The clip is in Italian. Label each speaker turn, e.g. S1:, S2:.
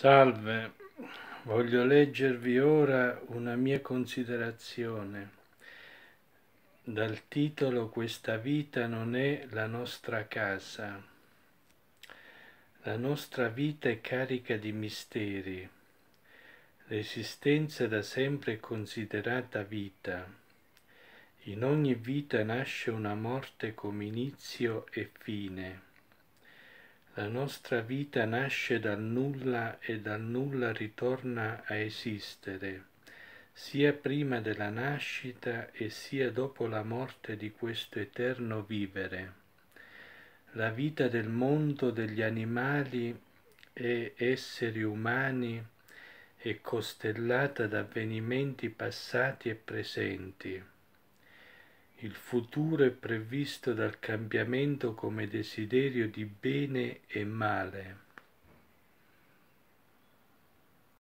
S1: Salve, voglio leggervi ora una mia considerazione dal titolo Questa vita non è la nostra casa. La nostra vita è carica di misteri, l'esistenza è da sempre considerata vita. In ogni vita nasce una morte come inizio e fine. La nostra vita nasce dal nulla e dal nulla ritorna a esistere, sia prima della nascita e sia dopo la morte di questo eterno vivere. La vita del mondo, degli animali e esseri umani è costellata da avvenimenti passati e presenti il futuro è previsto dal cambiamento come desiderio di bene e male.